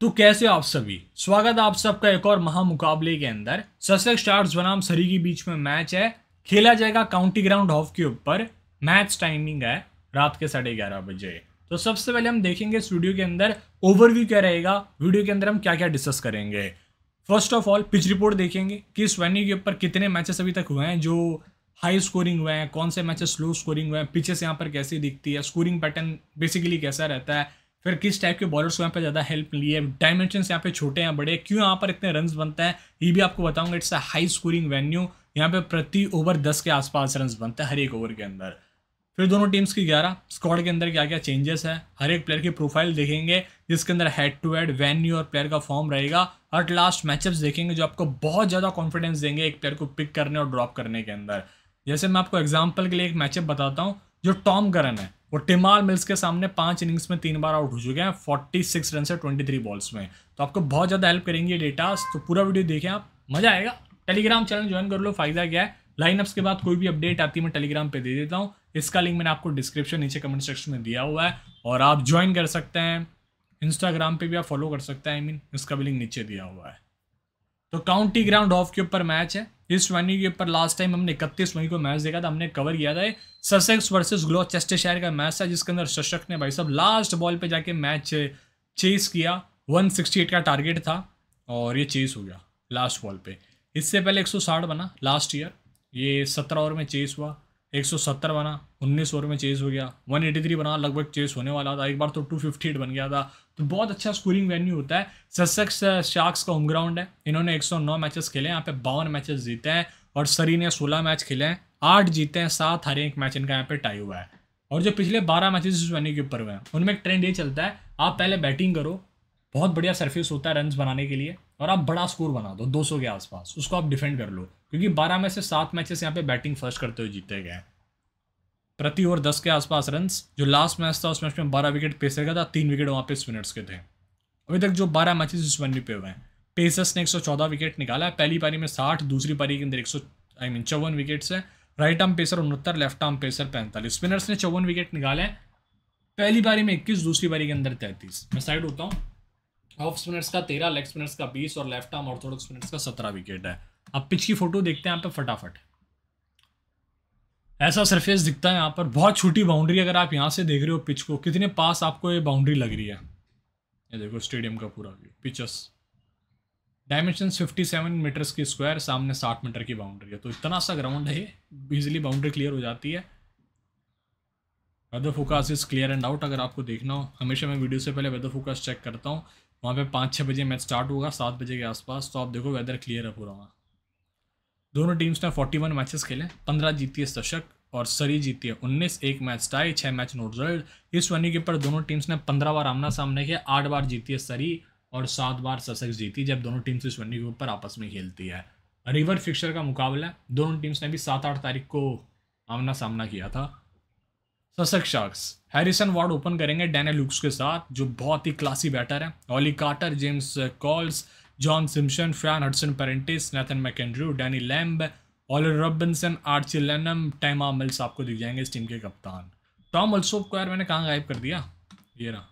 तो कैसे आप सभी स्वागत आप सबका एक और महामुकाबले के अंदर ससेक्स स्टार्स बनाम सरी के बीच में मैच है खेला जाएगा काउंटी ग्राउंड हॉफ के ऊपर मैच टाइमिंग है रात के साढ़े ग्यारह बजे तो सबसे पहले हम देखेंगे स्टूडियो के अंदर ओवरव्यू क्या रहेगा वीडियो के अंदर हम क्या क्या डिस्कस करेंगे first of all pitch report देखेंगे कि इस वेन्यू के ऊपर कितने मैचेस अभी तक हुए हैं जो हाई स्कोरिंग हुए हैं कौन से मैचेस स्लो स्कोरिंग हुए हैं पिचेस यहाँ पर कैसी दिखती है स्कोरिंग पैटर्न बेसिकली कैसा रहता है फिर किस टाइप के बॉलर्स को यहाँ पे ज़्यादा हेल्प मिली है डायमेंशन यहाँ पे छोटे हैं बड़े क्यों यहाँ पर इतने रन बनते हैं ये भी आपको बताऊंगा it's a high scoring venue यहाँ पे प्रति ओवर दस के आसपास रन बनते हैं हर एक ओवर के अंदर फिर दोनों टीम्स की ग्यारह स्कॉड के अंदर क्या क्या चेंजेस है हर एक प्लेयर की प्रोफाइल देखेंगे जिसके अंदर हेड टू हेड वेन्यू और प्लेयर का फॉर्म रहेगा और लास्ट मैचअप्स देखेंगे जो आपको बहुत ज़्यादा कॉन्फिडेंस देंगे एक प्लेयर को पिक करने और ड्रॉप करने के अंदर जैसे मैं आपको एग्जाम्पल के लिए एक मैचअप बताता हूँ जो टॉम करन है और टिमाल मिल्स के सामने पांच इनिंग्स में तीन बार आउट हो चुके हैं फोर्टी सिक्स रन से ट्वेंटी थ्री बॉल्स में तो आपको बहुत ज़्यादा हेल्प करेंगे ये डेटास तो पूरा वीडियो देखें आप मज़ा आएगा टेलीग्राम चैनल ज्वाइन कर लो फायदा क्या है लाइनअप्स के बाद कोई भी अपडेट आती है मैं टेलीग्राम पे दे देता हूँ इसका लिंक मैंने आपको डिस्क्रिप्शन नीचे कमेंट सेक्शन में दिया हुआ है और आप ज्वाइन कर सकते हैं इंस्टाग्राम पे भी आप फॉलो कर सकते हैं आई मीन इसका भी लिंक नीचे दिया हुआ है तो काउंटी ग्राउंड ऑफ के ऊपर मैच है इस ट्वेंटी के ऊपर लास्ट टाइम हमने इकतीस मई को मैच देखा था हमने कवर किया था ससेक्स वर्सेस ग्लो चेस्टरशायर का मैच था जिसके अंदर सशक ने भाई साहब लास्ट बॉल पे जाके मैच चेस किया 168 का टारगेट था और ये चेस हो गया लास्ट बॉल पे इससे पहले 160 बना लास्ट ईयर ये सत्रह ओवर में चेस हुआ 170 बना 19 ओवर में चेज हो गया 183 बना लगभग चेज होने वाला था एक बार तो 258 बन गया था तो बहुत अच्छा स्कोरिंग वेन्यू होता है ससेक्स शार्क्स uh, का होम ग्राउंड है इन्होंने 109 मैचेस खेले हैं यहाँ पे बावन मैचेस जीते हैं और सरी ने 16 मैच खेले हैं आठ जीते हैं सात हारे एक मैच इनका यहाँ पे टाई हुआ है और जो पिछले बारह मैचेस इस वेन्यू के ऊपर हुए हैं उनमें एक ट्रेंड ये चलता है आप पहले बैटिंग करो बहुत बढ़िया सर्फिस होता है रन बनाने के लिए और आप बड़ा स्कोर बना दो सौ के आसपास उसको आप डिफेंड कर लो क्योंकि बारह में से सात मैचेस यहाँ पे बैटिंग फर्स्ट करते हुए जीते गए प्रति ओवर दस के आसपास रन जो लास्ट मैच था उस मैच में बारह विकेट पेसर का था तीन विकेट वहाँ पे स्पिनर्स के थे अभी तक जो बारह मैचेस इस भी पे हुए हैं पेसर्स ने 114 विकेट निकाला है पहली पारी में साठ दूसरी पारी के अंदर एक आई मीन चौवन विकेट्स है राइट आर्म पेसर उनहत्तर लेफ्ट आर्म पेसर पैंतालीस स्पिनर्स ने चौवन विकेट निकाले हैं पहली पारी में इक्कीस दूसरी पारी के अंदर तैंतीस मैं साइड होता हूँ ऑफ स्पिनर्स का तेरह लेग स्पिनर्स का बीस और लेफ्ट आर्म ऑर्थोडॉक्स स्पिनर्स का सत्रह विकेट है अब पिच की फ़ोटो देखते हैं यहाँ पर फटाफट ऐसा सरफेस दिखता है यहाँ पर बहुत छोटी बाउंड्री अगर आप यहाँ से देख रहे हो पिच को कितने पास आपको ये बाउंड्री लग रही है ये देखो स्टेडियम का पूरा व्यू पिचस डायमेंशन 57 मीटर्स की स्क्वायर सामने 60 मीटर की बाउंड्री है तो इतना सा ग्राउंड है ईजिली बाउंड्री क्लियर हो जाती है weather forecast is clear and out अगर आपको देखना हो हमेशा मैं वीडियो से पहले वेदर फोकास्ट चेक करता हूँ वहाँ पे पाँच छः बजे मैच स्टार्ट होगा सात बजे के आसपास तो आप देखो वेदर क्लियर है पूरा वहाँ दोनों टीम्स ने 41 मैचेस खेले 15 जीती है दशक और सरी जीती है उन्नीस एक मैच टाई छः मैच नो रिजल्ट इस वनी के पर दोनों टीम्स ने 15 बार आमना सामने किया आठ बार जीती है सरी और सात बार ससक जीती जब दोनों टीम्स इस वनी के ऊपर आपस में खेलती है रिवर फिक्सर का मुकाबला दोनों टीम्स ने भी सात आठ तारीख को आमना सामना किया था Sussex Sharks Harrison Ward open करेंगे डैनल लुक्स के साथ जो बहुत ही क्लासी बैटर है Ollie Carter James Coles John Simpson, Fran Hudson-Parentis, Nathan McEnroe, Danny Lamb Ollie Robinson Archie Lenham Tymal Mills आपको दिख जाएंगे इस टीम के कप्तान टॉम अल्सोप को यार मैंने कहाँ गायब कर दिया ये ना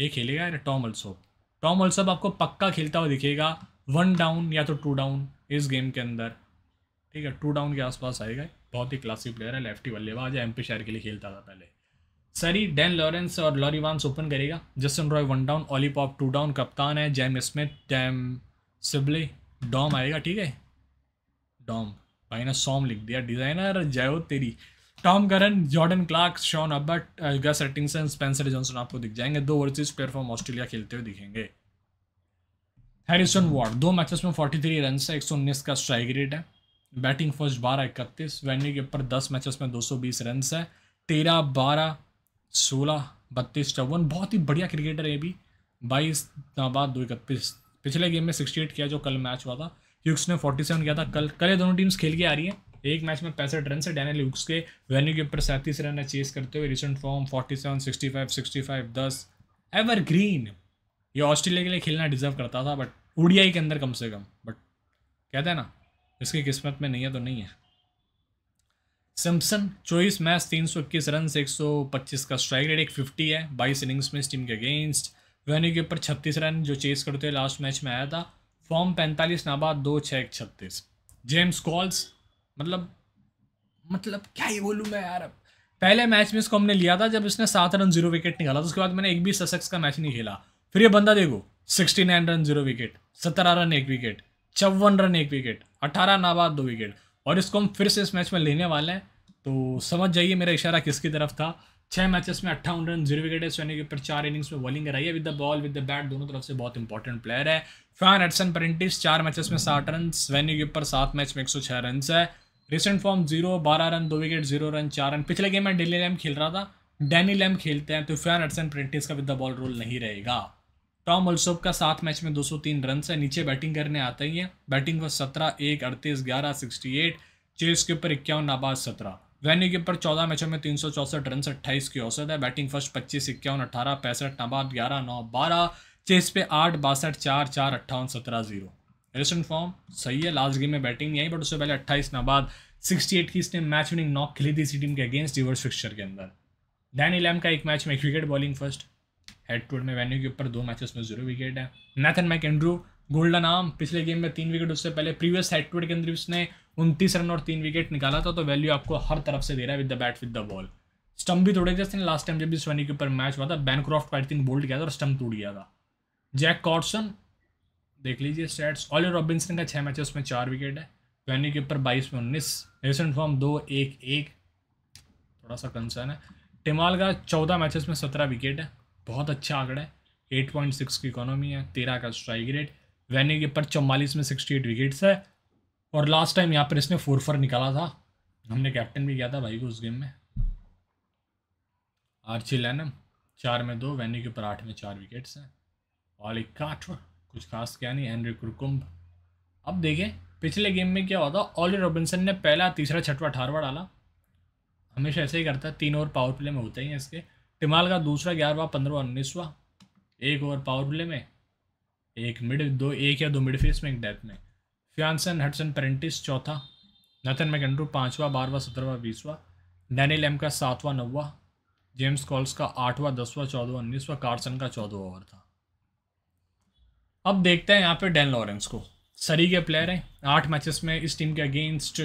ये खेलेगा यार टॉम अल्सोप टॉम अल्सोप आपको पक्का खेलता हुआ दिखेगा वन डाउन या तो टू डाउन इस गेम के अंदर ठीक है टू डाउन के आसपास आएगा बहुत ही क्लासिक प्लेयर है लेफ्टी बल्लेबाज एम पी शहर के लिए खेलता था पहले सरी डेन लॉरेंस और लॉरी वांस ओपन करेगा Justin Roy one down Ollie Pope two down कप्तान है Jamie Smith Jamie Sibley Dom आएगा ठीक है डॉम भाई ने सॉम लिख दिया डिज़ाइनर जयो तेरी Tom Curran Jordan Clarke Sean Abbott Gus Atkinson Spencer Johnson आपको दिख जाएंगे दो वर्सेज प्लेयर फॉर्म ऑस्ट्रेलिया खेलते हुए दिखेंगे हैरिसन वार्ड दो मैचेस में फोर्टी थ्री रन है एक सौ उन्नीस का स्ट्राइक रेट है बैटिंग फर्स्ट बारह इकतीस वैनी के ऊपर दस मैचेस में दो सौ बीस रन है तेरह बारह सोलह बत्तीस चौवन बहुत ही बढ़िया क्रिकेटर है भी बाईस नाबाद दो इकतीस पिछले गेम में सिक्सटी एट किया जो कल मैच हुआ था ह्यूक्स ने फोर्टी सेवन किया था कल कल ये दोनों टीम्स खेल के आ रही हैं एक मैच में पैंसठ रन से डैनियल युक्स के वेन्यू के ऊपर सैंतीस रन है चेस करते हुए recent form forty seven sixty five sixty five दस एवर ग्रीन ये ऑस्ट्रेलिया के लिए खेलना डिजर्व करता था बट उड़िया के अंदर कम से कम बट कहते हैं ना इसकी किस्मत में नहीं है तो नहीं है सैमसन चौबीस मैच तीन सौ इक्कीस रन एक सौ पच्चीस का स्ट्राइक रेट एक फिफ्टी है बाईस इनिंग्स में इस टीम के अगेंस्ट वेन्यू के ऊपर छत्तीस रन जो चेस करते हुए लास्ट मैच में आया था फॉर्म पैंतालीस नाबाद दो छः एक छत्तीस जेम्स कॉल्स मतलब मतलब क्या ही बोलूँ मैं यार पहले मैच में इसको हमने लिया था जब इसने सात रन जीरो विकेट निकाला था उसके बाद मैंने एक भी ससेक्स का मैच नहीं खेला फिर ये बंदा देखो sixty nine run zero wicket सत्रह रन एक विकेट चौवन रन एक विकेट अठारह नाबाद दो विकेट और इसको हम फिर से इस मैच में लेने वाले हैं तो समझ जाइए मेरा इशारा किसकी तरफ था छः मैचेस में अट्ठावन रन जीरो विकेट है सोनी के ऊपर चार इनिंग्स में बॉलिंग कराई है with the ball with the bat दोनों तरफ से बहुत इंपॉर्टेंट प्लेयर है फैन एडसन परेंटिस चार मैचेस में साठ रन स्वैनी के ऊपर सात मैच में एक सौ छः रन है रिसेंट फॉर्म जीरो बारह रन दो विकेट जीरो रन चार रन पिछले गेम में डेली लैम खेल रहा था डैनी लैम खेलते हैं तो फैन एडसन परेंटिस का विद द बॉल रोल नहीं रहेगा टॉम अल्सोप का सात मैच में 203 रन है नीचे बैटिंग करने आते ही है बैटिंग पर सत्रह एक अड़तीस ग्यारह सिक्सटी एट चेस के ऊपर इक्यावन नाबाज सत्रह वेन्यू के ऊपर चौदह मैचों में तीन सौ चौसठ रन अट्ठाईस की औसत है बैटिंग फर्स्ट पच्चीस इक्यावन अठारह पैंसठ नाबाद ग्यारह नौ बारह चेस पे आठ बासठ चार चार अट्ठावन सत्रह जीरो रिसेंट फॉर्म सही है लास्ट गेम में बैटिंग नहीं आई बट उससे पहले अट्ठाईस नाबाद सिक्सटी एट की इसने मैच विनिंग नॉक खेली थी इसी टीम के अगेंस्ट रिवर्स फिक्सर के अंदर डैनी लैम का एक मैच में cricket wicket bowling first head to head में वेन्यू के ऊपर दो मैचेस में जीरो विकेट है नैथन मैकेंड्रू गोल्डन आर्म पिछले गेम में तीन विकेट उससे पहले प्रीवियस हेड टू हेड के अंदर उसने उनतीस रन और तीन विकेट निकाला था तो वैल्यू आपको हर तरफ से दे रहा है with the bat with the ball stump भी तोड़े थे लास्ट टाइम जब भी सोनी के ऊपर मैच हुआ था बैनक्रॉफ्ट को आई थिंक बोल्ड किया था और स्टम्प टूट गया था जैक कॉर्सन देख लीजिए स्टैट्स ऑलियर रॉबिन्सन का छः मैचेस में चार विकेट है वैन्यू के ऊपर बाईस में उन्नीस रिसेंट फॉर्म दो एक एक थोड़ा सा कंसर्न है टिमाल का चौदह मैचेस में सत्रह विकेट है बहुत अच्छा आंकड़ा है एट पॉइंट सिक्स की इकोनॉमी है तेरह का स्ट्राइक रेट वैनी के पर चौवालीस में सिक्सटी एट विकेट्स है और लास्ट टाइम यहाँ पर इसने फोर फर निकाला था हमने कैप्टन भी किया था भाई को उस गेम में आर्ची लैनम चार में दो वैनी के ऊपर आठ में चार विकेट्स हैं और एक काठ कुछ खास क्या नहीं एनरी कुरकुम्ब अब देखें पिछले गेम में क्या हुआ था ऑली रॉबिन्सन ने पहला तीसरा छठवा अठारवा डाला हमेशा ऐसे ही करता है तीन ओवर पावर प्ले में होते ही हैं इसके तिमाल का दूसरा ग्यारहवा पंद्रहवा उन्नीसवा एक ओवर पावर प्ले में एक मिड दो एक या दो मिड फेस में एक डेथ में फ्यानसन हटसन पेरेंटिस चौथा नथन मैकेंड्रू पाँचवा बारहवा सत्रहवा बीसवा डैनी एम का सातवा नौवा जेम्स कॉल्स का आठवां दसवां चौदवा उन्नीसवा कार्सन का चौदह ओवर था अब देखते हैं यहाँ पे डैन लॉरेंस को सरी के प्लेयर हैं आठ मैचेस में इस टीम के अगेंस्ट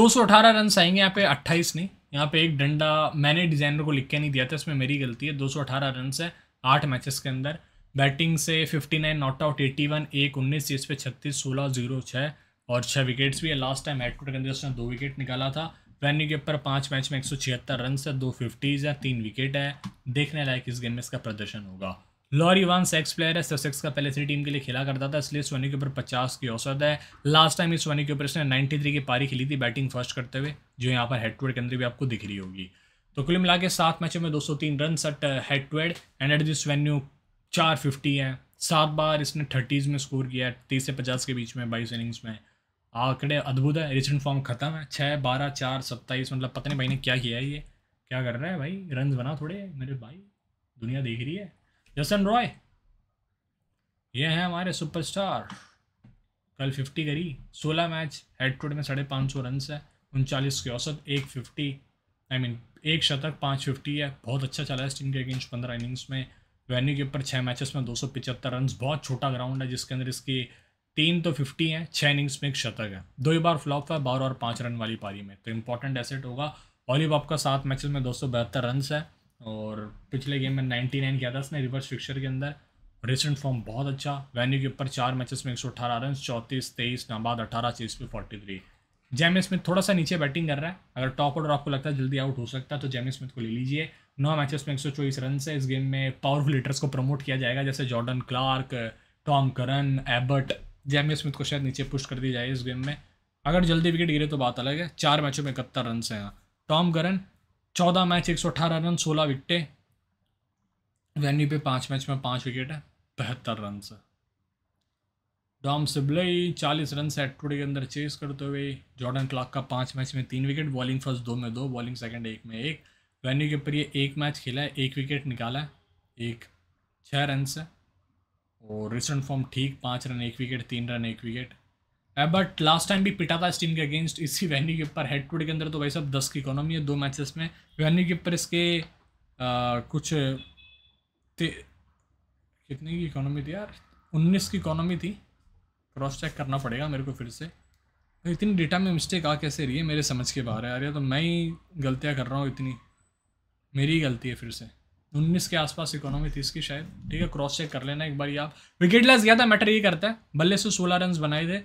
दो सौ अठारह रन आएंगे यहाँ पे अट्ठाईस नहीं यहाँ पे एक डंडा मैंने डिज़ाइनर को लिख के नहीं दिया था इसमें मेरी गलती है 218 रन है आठ मैचेस के अंदर बैटिंग से 59 नॉट आउट वन एक उन्नीस चीज़ पे छत्तीस सोलह जीरो छः और छः विकेट्स भी है लास्ट टाइम हेडकोट के अंदर उसने दो विकेट निकाला था वेन्यू के ऊपर पाँच मैच में एक सौ छिहत्तर रन है दो फिफ्टीज़ है तीन विकेट है देखने लायक इस गेम में इसका प्रदर्शन होगा लॉरी वन सेक्स प्लेयर है ससेक्स का पहले थ्री टीम के लिए खेला करता था इसलिए सोनी के ऊपर पचास की औसत है लास्ट टाइम इस सोनी के ऊपर इसने नाइन्टी थ्री की पारी खेली थी बैटिंग फर्स्ट करते हुए जो यहाँ पर हेड टू हेड के अंदर भी आपको दिख रही होगी तो कुल मिला के सात मैचों में दो सौ तीन रन सट head to head and at this venue चार फिफ्टी है सात बार इसने थर्टीज़ में स्कोर किया तीस से पचास के बीच में बाईस इनिंग्स में आंकड़े अद्भुत है रिसेंट फॉर्म खत्म है छः बारह चार सत्ताईस मतलब पता नहीं भाई ने क्या किया है ये क्या कर रहा है भाई रन बना थोड़े मेरे भाई दुनिया देख रही है जसन रॉय ये हैं हमारे सुपरस्टार कल फिफ्टी करी सोलह मैच हेड टू हेड में साढ़े पाँच सौ रन है उनचालीस की औसत एक फिफ्टी आई मीन एक शतक पाँच फिफ्टी है बहुत अच्छा चला है इस टीम के अगेंस्ट पंद्रह इनिंग्स में वेन्यू के ऊपर छः मैचेस में दो सौ पिचहत्तर रन बहुत छोटा ग्राउंड है जिसके अंदर इसकी तीन तो फिफ्टी हैं छः इनिंग्स में एक शतक है दो ही बार फ्लॉप है बारह और पाँच रन वाली पारी में तो इंपॉर्टेंट एसेट होगा ऑलिव आपका सात मैचेस में दो सौ बहत्तर रन है और पिछले गेम में नाइन्टी नाइन किया था उसने रिवर्स फिक्चर के अंदर रिसेंट फॉर्म बहुत अच्छा वेन्यू के ऊपर चार मैचेस में एक सौ अठारह रन चौंतीस तेईस नाबाद अठारह चीज पे फोर्टी थ्री जैमी स्मिथ थोड़ा सा नीचे बैटिंग कर रहा है अगर टॉप ऑर्डर आपको लगता है जल्दी आउट हो सकता है तो जैमी स्मिथ को ले लीजिए नौ मैचेस में एक सौ चौबीस रन से इस गेम में पावरफुल लीडर्स को प्रमोट किया जाएगा जैसे Jordan Clarke Tom Curran Abbott Jamie Smith को शायद नीचे पुश कर दी जाए इस गेम में अगर जल्दी विकेट गिरे तो बात अलग है चार मैचों में इकहत्तर रन से हैं टॉम करन चौदह मैच एक सौ अठारह रन सोलह विकटें वेन्यू पे पाँच मैच में पाँच विकेट है बहत्तर रन से डॉम सिबले चालीस रन से एटोडे के अंदर चेस करते हुए जॉर्डन क्लाक का पाँच मैच में तीन विकेट बॉलिंग फर्स्ट दो में दो बॉलिंग सेकंड एक में एक वेन्यू के ऊपर ये एक मैच खेला है एक विकेट निकाला है एक छः रन से और रिसेंट फॉर्म ठीक पाँच रन एक विकेट तीन रन एक विकेट बट लास्ट टाइम भी पिटा था टीम के अगेंस्ट इसी वैनी के ऊपर हेड टू डे के अंदर तो भाई साहब दस की इकोनॉमी है दो मैचेस में वैनी के ऊपर इसके आ, uh, कुछ कितने की इकोनॉमी थी यार उन्नीस की इकोनॉमी थी क्रॉस चेक करना पड़ेगा मेरे को फिर से तो इतनी डेटा में मिस्टेक आ कैसे रही है मेरे समझ के बाहर है यार तो मैं ही गलतियाँ कर रहा हूँ इतनी मेरी गलती है फिर से उन्नीस के आसपास इकोनॉमी थी इसकी शायद ठीक है क्रॉस चेक कर लेना एक बार ये आप विकेट लेस गया था मैटर ये करता है बल्ले से सोलह रन बनाए थे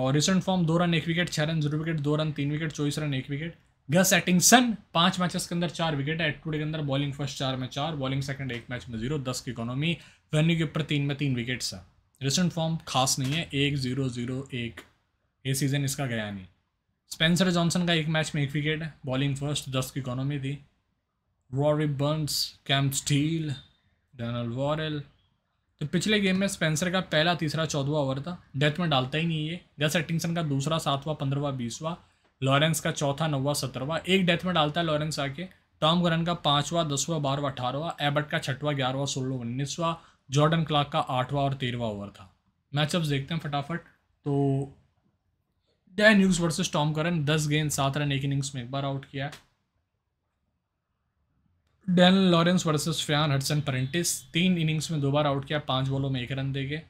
और रिसेंट फॉर्म दो रन एक विकेट छः रन जीरो विकेट दो रन तीन विकेट चौबीस रन एक विकेट गस एटिंगसन पांच मैचेस के अंदर चार विकेट है टूडे के अंदर बॉलिंग फर्स्ट चार में चार बॉलिंग सेकंड एक मैच में जीरो दस की इकोनॉमी वेन्यू के ऊपर तीन में तीन विकेट्स है रिसेंट फॉर्म खास नहीं है एक जीरो जीरो एक ये सीजन इसका गया नहीं स्पेंसर जॉनसन का एक मैच में एक विकेट है बॉलिंग फर्स्ट दस की इकोनॉमी थी Rory Burns Cam Steel Daniel Worrall तो पिछले गेम में स्पेंसर का पहला तीसरा चौदवा ओवर था डेथ में डालता ही नहीं ये गस एटिंगसन का दूसरा सातवां पंद्रहवा बीसवा लॉरेंस का चौथा नौवा सत्रहवा एक डेथ में डालता है लॉरेंस आके टॉम गोरन का पाँचवा दसवा बारहवा अठारहवा एबट का छठवा ग्यारहवा सोलह उन्नीसवा जॉर्डन क्लाक का आठवां और तेरहवा ओवर था मैचअप्स देखते हैं फटाफट तो डे न्यूज़ वर्सेज टॉम करन दस गेंद सात रन एक इनिंग्स में एक बार आउट किया है डैन लॉरेंस वर्सेस फ्रियान हडसन परेंटिस तीन इनिंग्स में दो बार आउट किया पांच बॉलों में एक रन दे गए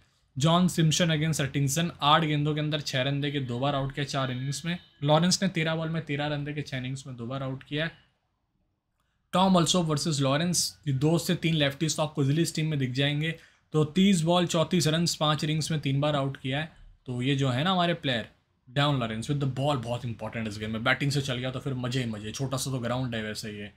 जॉन सिम्सन अगेंस्ट अटिंगसन आठ गेंदों के अंदर छः रन दे के दो बार आउट किया चार इनिंग्स में लॉरेंस ने तेरह बॉल में तेरह रन दे के छः इनिंग्स में दो बार आउट किया टॉम अल्सो वर्सेज लॉरेंस दो से तीन लेफ्टिस्ट तो आपको जिली टीम में दिख जाएंगे तो तीस बॉल चौंतीस रन पाँच इनिंग्स में तीन बार आउट किया है तो ये जो है ना हमारे player Dan Lawrence with the ball बहुत इंपॉर्टेंट इस गेम में बैटिंग से चल गया तो फिर मज़े ही मज़े छोटा सा तो ग्राउंड है वैसे ही है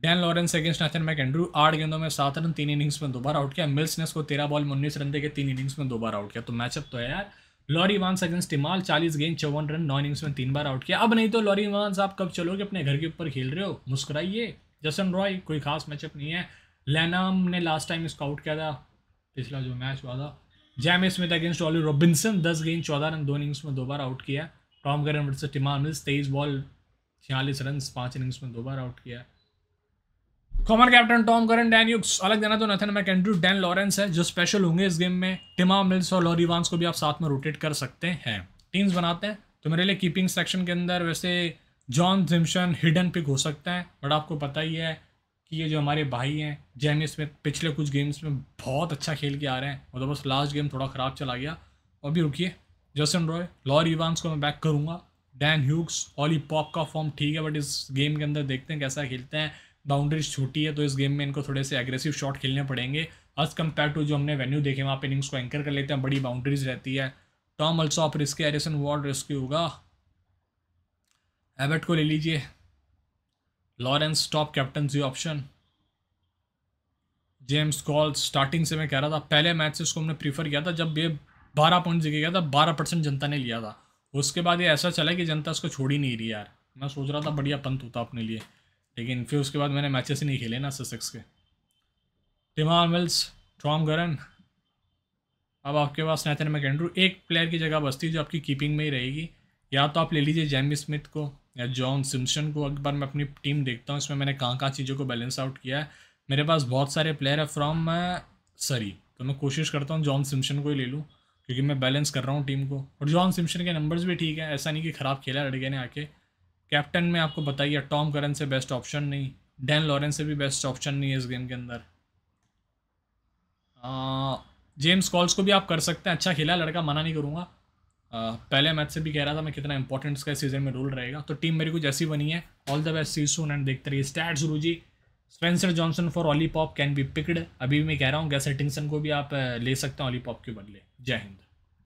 Dan Lawrence against Nathan Andrew आठ गेंदों में सात रन तीन इनिंग्स में दोबारा आउट किया मिल्स ने उसको तेरह बॉल में उन्नीस रन देकर तीन इनिंग्स में दोबारा आउट किया तो मैचअप तो है यार लॉरी वांस अगेंस्ट टिमाल चालीस गेंद चौवन रन नौ इनिंग्स में तीन बार आउट किया अब नहीं तो लॉरी वांस आप कब चलोगे अपने घर के ऊपर खेल रहे हो मुस्कुराइए जसन रॉय कोई खास मैचअप नहीं है लैनाम ने लास्ट टाइम इसको आउट किया था पिछला जो मैच हुआ था Jamie Smith against Ollie Robinson दस गेंद चौदह रन दो इनिंग्स में दोबारा आउट किया Tom Curran versus Tymal Mills तेईस बॉल छियालीस रन पाँच इनिंग्स में दोबारा आउट किया common captain Tom Curran Dan Hughes अलग देना तो नथन मैकेंड्रू डैन लॉरेंस है जो स्पेशल होंगे इस गेम में टिमा मिल्स और लॉरी वांस को भी आप साथ में रोटेट कर सकते हैं टीम्स बनाते हैं तो मेरे लिए कीपिंग सेक्शन के अंदर वैसे जॉन जिम्सन हिडन पिक हो सकता है बट आपको पता ही है कि ये जो हमारे भाई हैं जैमी इसमें पिछले कुछ गेम्स में बहुत अच्छा खेल के आ रहे हैं तो बस लास्ट गेम थोड़ा ख़राब चला गया और भी रुकी जसन रॉय लॉर इवानस को मैं बैक करूँगा डैन ह्यूक्स ऑली पॉप का फॉर्म ठीक है बट इस गेम के अंदर देखते हैं कैसा खेलते हैं बाउंड्रीज छोटी है तो इस गेम में इनको थोड़े से एग्रेसिव शॉट खेलने पड़ेंगे एज कम्पेयर टू जो हमने वेन्यू देखे वहाँ पे इनिंग्स को एंकर कर लेते हैं बड़ी बाउंड्रीज रहती है Tom Alsop risky Harrison Ward risky होगा एबर्ट को ले लीजिए लॉरेंस टॉप कैप्टन जी ऑप्शन जेम्स कॉल स्टार्टिंग से मैं कह रहा था पहले मैच से इसको हमने प्रीफर किया था जब ये बारह पॉइंट जीके गया था बारह परसेंट जनता ने लिया था उसके बाद ये ऐसा चला कि जनता इसको छोड़ ही नहीं रही यार मैं सोच रहा था बढ़िया पंत होता अपने लिए लेकिन फिर उसके बाद मैंने मैचेस ही नहीं खेले ना ससेक्स के टिमार मिल्स टॉम गरन अब आपके पास नैथन मैकेंड्रू एक प्लेयर की जगह बस्ती है जो आपकी कीपिंग में ही रहेगी या तो आप ले लीजिए जैमी स्मिथ को या जॉन सिम्सन को एक बार मैं अपनी टीम देखता हूँ इसमें मैंने कहाँ कहाँ चीज़ों को बैलेंस आउट किया है मेरे पास बहुत सारे प्लेयर है फ्रॉम सरी तो मैं कोशिश करता हूँ जॉन सिम्सन को ही ले लूँ क्योंकि मैं बैलेंस कर रहा हूँ टीम को और जॉन सिम्सन के नंबर्स भी ठीक है ऐसा नहीं कि ख़राब खेला लड़के ने आके कैप्टन में आपको बताइए टॉम करन से बेस्ट ऑप्शन नहीं डैन लॉरेंस से भी बेस्ट ऑप्शन नहीं है इस गेम के अंदर जेम्स कॉल्स को भी आप कर सकते हैं अच्छा खेला लड़का मना नहीं करूँगा पहले मैच से भी कह रहा था मैं कितना इंपॉर्टेंट इसका सीजन में रोल रहेगा तो टीम मेरी कुछ ऐसी बनी है all the best see soon and देखते रहिए स्टैट्स जी Spencer Johnson for Ollie Pope can be picked अभी भी मैं कह रहा हूँ गैस एटिंगसन को भी आप ले सकते हैं ऑली पॉप के बदले जय हिंद